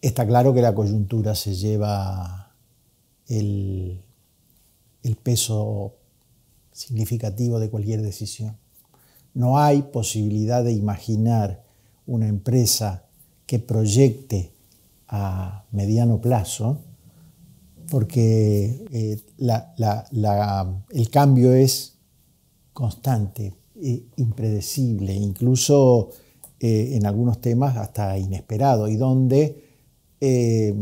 Está claro que la coyuntura se lleva el, peso significativo de cualquier decisión. No hay posibilidad de imaginar una empresa que proyecte a mediano plazo, porque eh, el cambio es constante, eh, impredecible, incluso eh, en algunos temas hasta inesperado, y donde eh,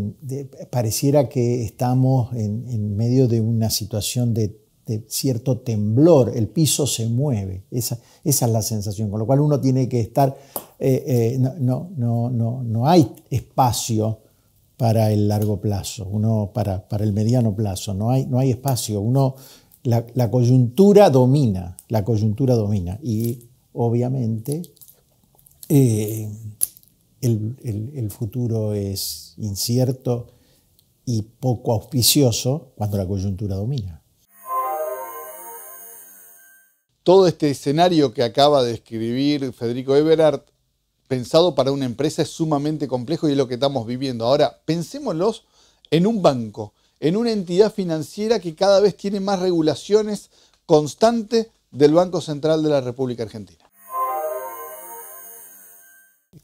pareciera que estamos en, medio de una situación de, cierto temblor, el piso se mueve, esa, es la sensación, con lo cual uno tiene que estar, eh, eh, no, no, no, no, hay espacio para el largo plazo, uno para, el mediano plazo, no hay, hay espacio, uno, la, la, coyuntura domina, la coyuntura domina y obviamente el, futuro es incierto y poco auspicioso cuando la coyuntura domina. Todo este escenario que acaba de escribir Federico Everard, pensado para una empresa, es sumamente complejo y es lo que estamos viviendo. Ahora, pensémoslos en un banco, en una entidad financiera que cada vez tiene más regulaciones constantes del Banco Central de la República Argentina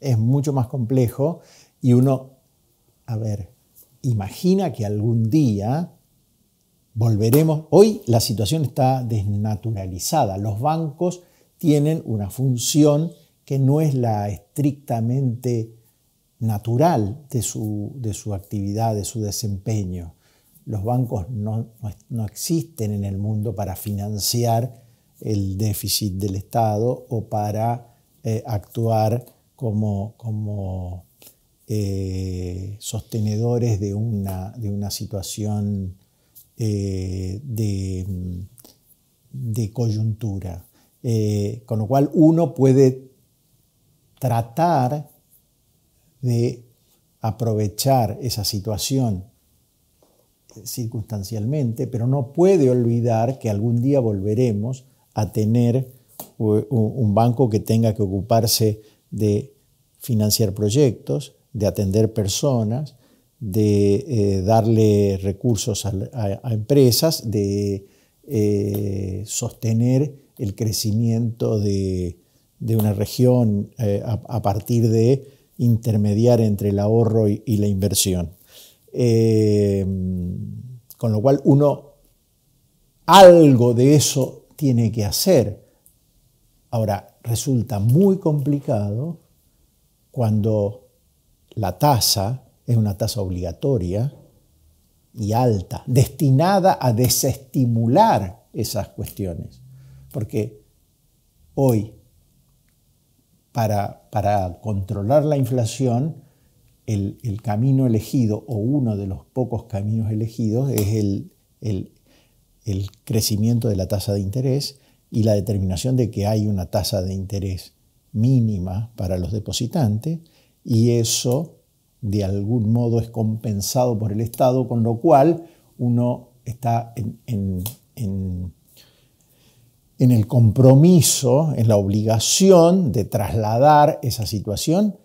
es mucho más complejo y uno, a ver, imagina que algún día volveremos, hoy la situación está desnaturalizada, los bancos tienen una función que no es la estrictamente natural de su, de su actividad, de su desempeño. Los bancos no, existen en el mundo para financiar el déficit del Estado o para eh, actuar como, eh, sostenedores de una, de una situación eh, mm, de, coyuntura. Eh, con lo cual uno puede tratar de aprovechar esa situación circunstancialmente, pero no puede olvidar que algún día volveremos a tener un banco que tenga que ocuparse de financiar proyectos, de atender personas, de eh, darle recursos a, empresas, de eh, sostener el crecimiento de, una región eh, a, partir de intermediar entre el ahorro y, y la inversión. con lo cual uno algo de eso tiene que hacer. Ahora, resulta muy complicado cuando la tasa es una tasa obligatoria y alta, destinada a desestimular esas cuestiones. Porque hoy, para, controlar la inflación, el, camino elegido o uno de los pocos caminos elegidos es el, el crecimiento de la tasa de interés y la determinación de que hay una tasa de interés mínima para los depositantes y eso de algún modo es compensado por el Estado, con lo cual uno está en, el compromiso, en la obligación de trasladar esa situación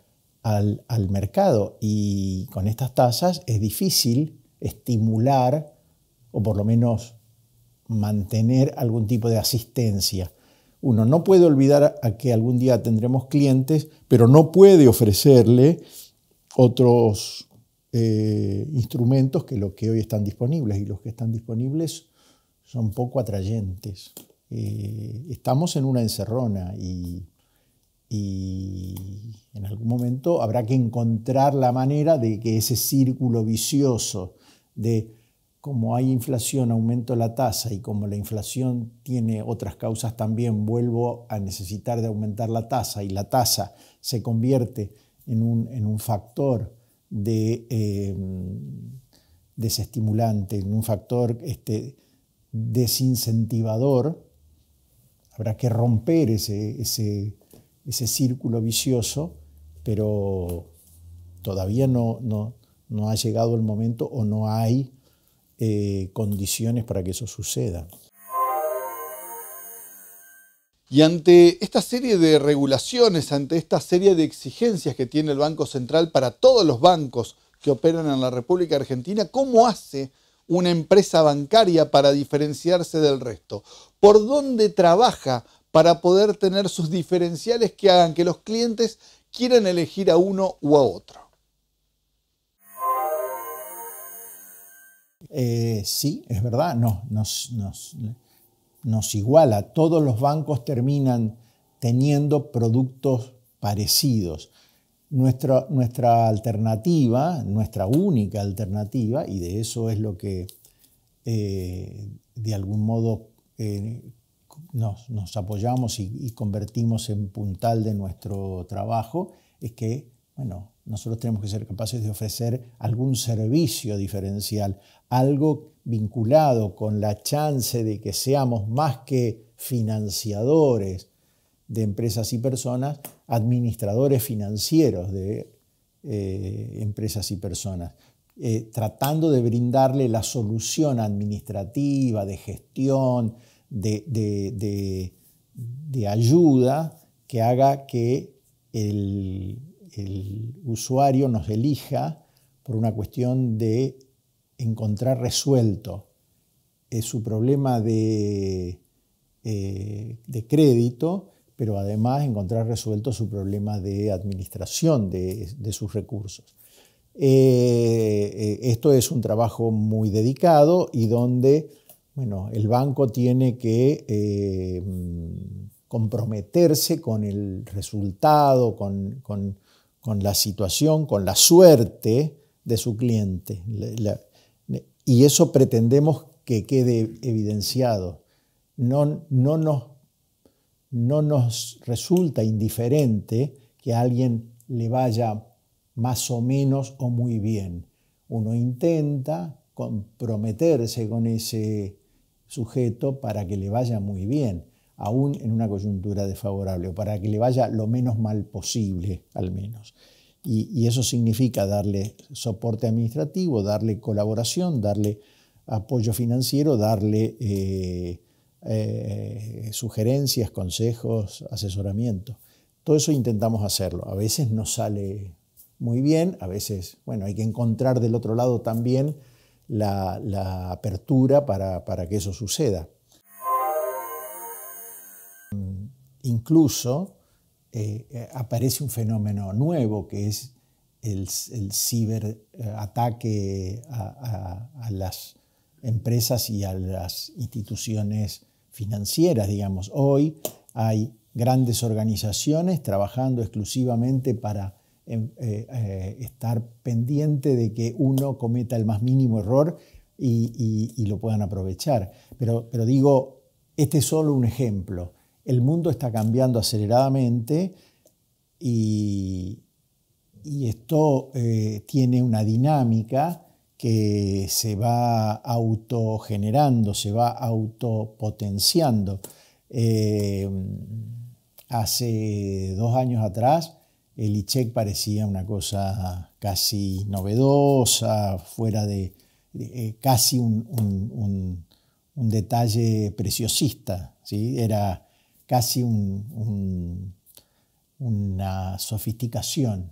al mercado. Y con estas tasas es difícil estimular o por lo menos mantener algún tipo de asistencia. Uno no puede olvidar a que algún día tendremos clientes, pero no puede ofrecerle otros eh, instrumentos que los que hoy están disponibles. Y los que están disponibles son poco atrayentes. Eh, estamos en una encerrona y en algún momento habrá que encontrar la manera de que ese círculo vicioso de como hay inflación, aumento la tasa y como la inflación tiene otras causas también, vuelvo a necesitar de aumentar la tasa y la tasa se convierte en un, factor em, desestimulante, en un factor este, desincentivador, habrá que romper ese, círculo vicioso, pero todavía no ha llegado el momento o no hay eh, condiciones para que eso suceda. Y ante esta serie de regulaciones, ante esta serie de exigencias que tiene el Banco Central para todos los bancos que operan en la República Argentina, ¿cómo hace una empresa bancaria para diferenciarse del resto? ¿Por dónde trabaja para poder tener sus diferenciales que hagan que los clientes quieran elegir a uno u a otro? Eh, sí, es verdad, nos, iguala. Todos los bancos terminan teniendo productos parecidos. Nuestra, nuestra, alternativa, nuestra única alternativa, y de eso es lo que eh, de algún modo eh, nos, apoyamos y, y, convertimos en puntal de nuestro trabajo, es que, bueno, nosotros tenemos que ser capaces de ofrecer algún servicio diferencial, algo vinculado con la chance de que seamos más que financiadores de empresas y personas, administradores financieros de eh, empresas y personas, eh, tratando de brindarle la solución administrativa, de gestión, de ayuda que haga que el el usuario nos elija por una cuestión de encontrar resuelto su problema de, eh, de crédito, pero además encontrar resuelto su problema de administración de, sus recursos. Eh, eh, esto es un trabajo muy dedicado y donde bueno, el banco tiene que comprometerse con el resultado, con, con la situación, con la suerte de su cliente. y eso pretendemos que quede evidenciado. No, nos, no nos resulta indiferente que a alguien le vaya más o menos o muy bien. Uno intenta comprometerse con ese sujeto para que le vaya muy bien aún en una coyuntura desfavorable, para que le vaya lo menos mal posible, al menos. Y, eso significa darle soporte administrativo, darle colaboración, darle apoyo financiero, darle eh, eh, sugerencias, consejos, asesoramiento. Todo eso intentamos hacerlo. A veces no sale muy bien, a veces, bueno, hay que encontrar del otro lado también la, apertura para que eso suceda. incluso eh, eh, aparece un fenómeno nuevo que es el, ciberataque eh, a, las empresas y a las instituciones financieras, digamos. Hoy hay grandes organizaciones trabajando exclusivamente para em, estar pendiente de que uno cometa el más mínimo error y, lo puedan aprovechar. pero digo, este es solo un ejemplo el mundo está cambiando aceleradamente y, esto eh, tiene una dinámica que se va autogenerando, se va autopotenciando. Eh, hace dos años atrás el ICHEC e parecía una cosa casi novedosa, fuera de eh, casi un, un, detalle preciosista. ¿sí? Era casi una sofisticación.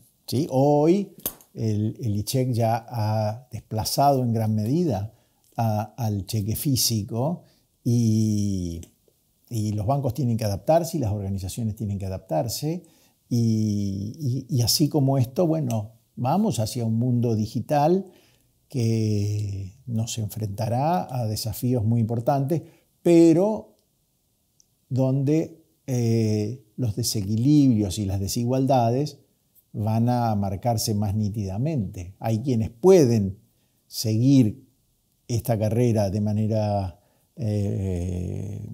Hoy el, el ICHEC ya ha desplazado en gran medida al cheque físico y, los bancos tienen que adaptarse y las organizaciones tienen que adaptarse. y así como esto, bueno, vamos hacia un mundo digital que nos enfrentará a desafíos muy importantes, pero donde eh, los desequilibrios y las desigualdades van a marcarse más nítidamente. Hay quienes pueden seguir esta carrera de manera, eh,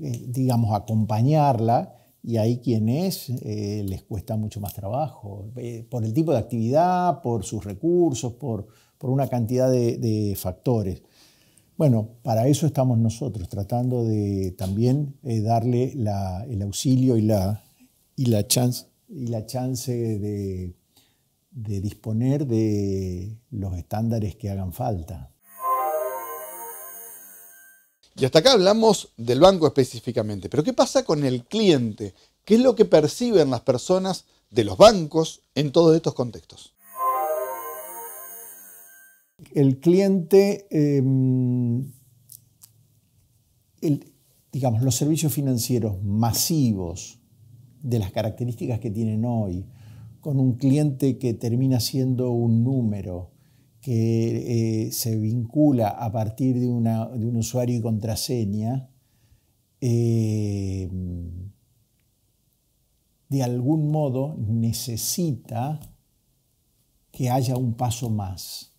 eh, digamos, acompañarla, y hay quienes les cuesta mucho más trabajo, por el tipo de actividad, por sus recursos, por, una cantidad de, factores. Bueno, para eso estamos nosotros, tratando de también eh, darle el auxilio y la, chance, y la chance de, de disponer de los estándares que hagan falta. Y hasta acá hablamos del banco específicamente, pero ¿qué pasa con el cliente? ¿Qué es lo que perciben las personas de los bancos en todos estos contextos? el cliente, em, digamos, los servicios financieros masivos de las características que tienen hoy, con un cliente que termina siendo un número, que eh, se vincula a partir de, un usuario y contraseña, em, de algún modo necesita que haya un paso más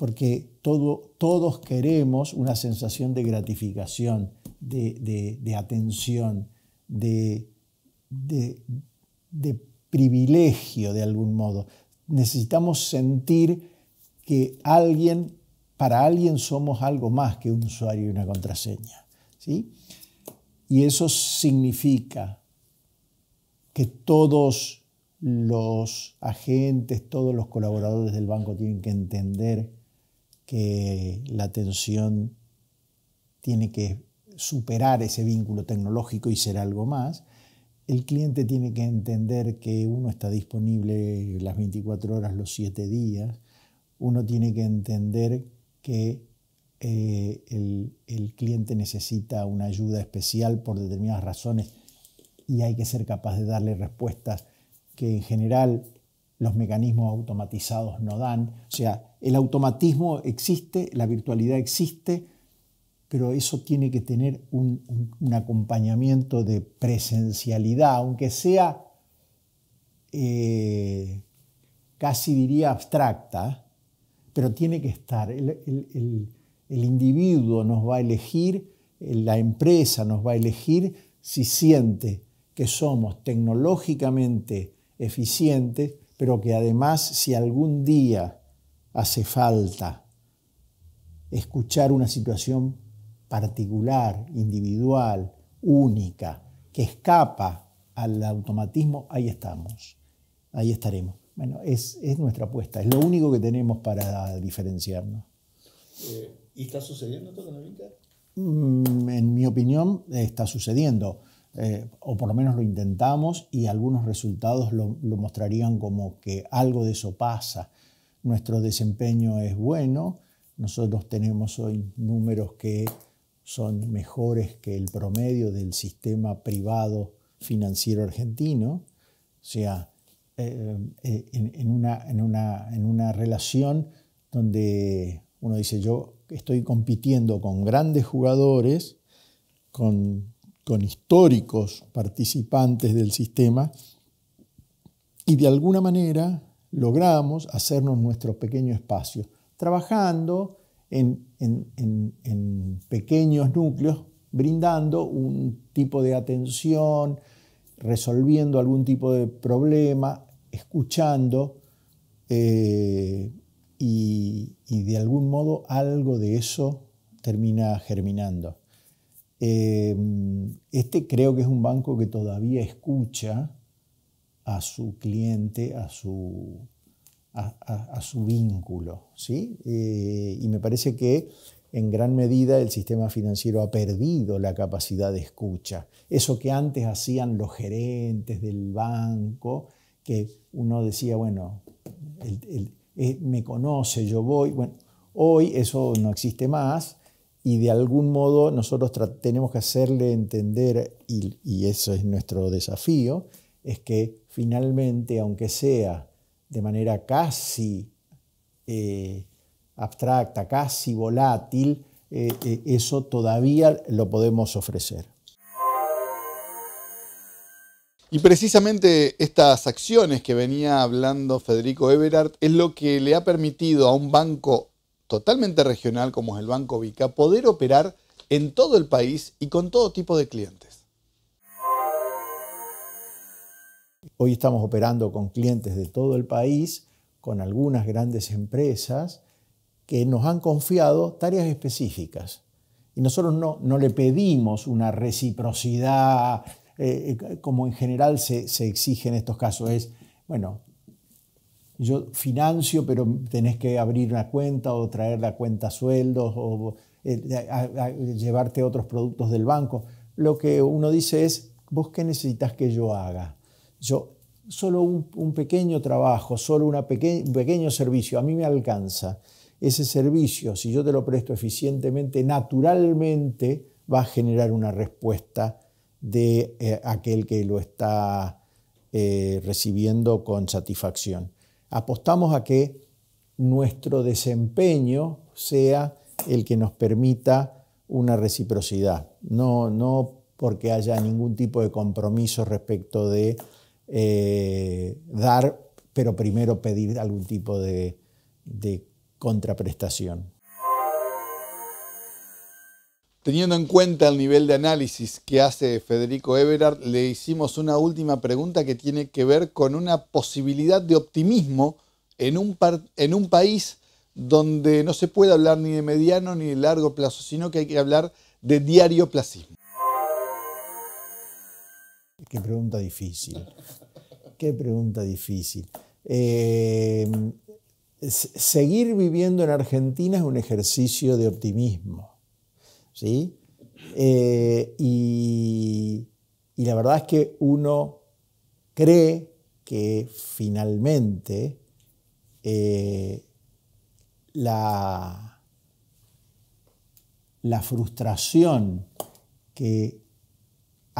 porque todo, todos queremos una sensación de gratificación, de, atención, de, de, privilegio de algún modo. Necesitamos sentir que alguien, para alguien somos algo más que un usuario y una contraseña. ¿sí? Y eso significa que todos los agentes, todos los colaboradores del banco tienen que entender que la atención tiene que superar ese vínculo tecnológico y ser algo más, el cliente tiene que entender que uno está disponible las 24 horas, los 7 días, uno tiene que entender que eh, el, el cliente necesita una ayuda especial por determinadas razones y hay que ser capaz de darle respuestas que en general los mecanismos automatizados no dan. O sea, el automatismo existe, la virtualidad existe, pero eso tiene que tener un, acompañamiento de presencialidad, aunque sea eh, casi diría abstracta, pero tiene que estar. el individuo nos va a elegir, la empresa nos va a elegir si siente que somos tecnológicamente eficientes, pero que además si algún día hace falta escuchar una situación particular, individual, única, que escapa al automatismo, ahí estamos, ahí estaremos. Bueno, es, nuestra apuesta, es lo único que tenemos para diferenciarnos. Eh, ¿Y está sucediendo esto con la Mm, en mi opinión, está sucediendo. Eh, o por lo menos lo intentamos y algunos resultados lo mostrarían como que algo de eso pasa nuestro desempeño es bueno, nosotros tenemos hoy números que son mejores que el promedio del sistema privado financiero argentino, o sea, eh, eh, en, una, relación donde uno dice, yo estoy compitiendo con grandes jugadores, con, históricos participantes del sistema, y de alguna manera logramos hacernos nuestro pequeño espacio, trabajando en, pequeños núcleos, brindando un tipo de atención, resolviendo algún tipo de problema, escuchando eh, y, de algún modo algo de eso termina germinando. Eh, este creo que es un banco que todavía escucha, a su cliente, a su, a, su vínculo. ¿sí? Eh, y me parece que en gran medida el sistema financiero ha perdido la capacidad de escucha. Eso que antes hacían los gerentes del banco, que uno decía, bueno, eh, me conoce, yo voy. Bueno, hoy eso no existe más y de algún modo nosotros tenemos que hacerle entender, y, y, eso es nuestro desafío, es que finalmente, aunque sea de manera casi eh, abstracta, casi volátil, eh, eh, eso todavía lo podemos ofrecer. Y precisamente estas acciones que venía hablando Federico Everard es lo que le ha permitido a un banco totalmente regional como es el Banco Vica poder operar en todo el país y con todo tipo de clientes. Hoy estamos operando con clientes de todo el país, con algunas grandes empresas que nos han confiado tareas específicas. Y nosotros no, le pedimos una reciprocidad eh, eh, como en general se, exige en estos casos. Es, bueno, yo financio, pero tenés que abrir una cuenta o traer la cuenta sueldos o eh, llevarte otros productos del banco. Lo que uno dice es, vos qué necesitas que yo haga. Yo, solo un, pequeño trabajo, solo una un pequeño servicio, a mí me alcanza. Ese servicio, si yo te lo presto eficientemente, naturalmente va a generar una respuesta de eh, aquel que lo está eh, recibiendo con satisfacción. Apostamos a que nuestro desempeño sea el que nos permita una reciprocidad, no, no porque haya ningún tipo de compromiso respecto de eh, dar, pero primero pedir algún tipo de, contraprestación. Teniendo en cuenta el nivel de análisis que hace Federico Everard, le hicimos una última pregunta que tiene que ver con una posibilidad de optimismo en un, en un país donde no se puede hablar ni de mediano ni de largo plazo, sino que hay que hablar de diario placismo qué pregunta difícil. Qué pregunta difícil. Eh, seguir viviendo en Argentina es un ejercicio de optimismo. ¿sí? Eh, y, la verdad es que uno cree que finalmente eh, la, la, frustración que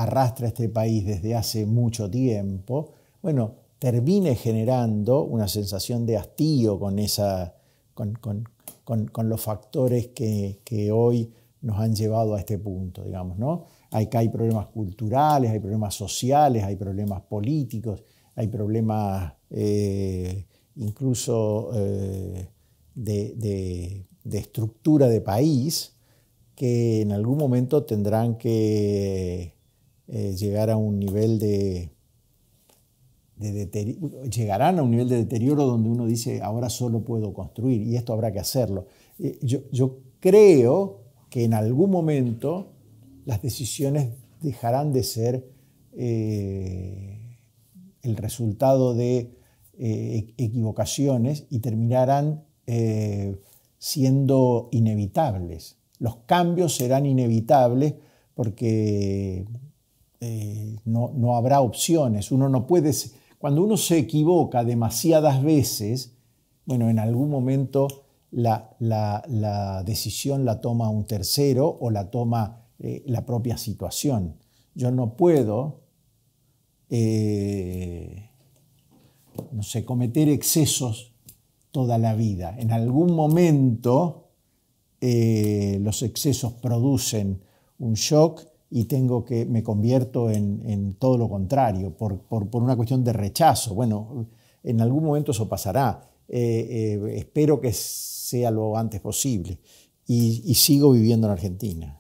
arrastra este país desde hace mucho tiempo, bueno, termine generando una sensación de hastío con, esa, con, los factores que, hoy nos han llevado a este punto, digamos, ¿no? Hay, hay problemas culturales, hay problemas sociales, hay problemas políticos, hay problemas eh, incluso eh, de estructura de país que en algún momento tendrán que eh, llegar a un nivel de, llegarán a un nivel de deterioro donde uno dice, ahora solo puedo construir y esto habrá que hacerlo. Eh, yo, creo que en algún momento las decisiones dejarán de ser eh, el resultado de e-, equivocaciones y terminarán siendo inevitables. Los cambios serán inevitables porque eh, no, no, habrá opciones. Uno no puede, cuando uno se equivoca demasiadas veces, bueno, en algún momento la, decisión la toma un tercero o la toma eh, la propia situación. Yo no puedo, eh, no sé, cometer excesos toda la vida. En algún momento los excesos producen un shock y tengo que, me convierto en, en todo lo contrario, por, por, una cuestión de rechazo. Bueno, en algún momento eso pasará. Eh, eh, espero que sea lo antes posible. y sigo viviendo en Argentina.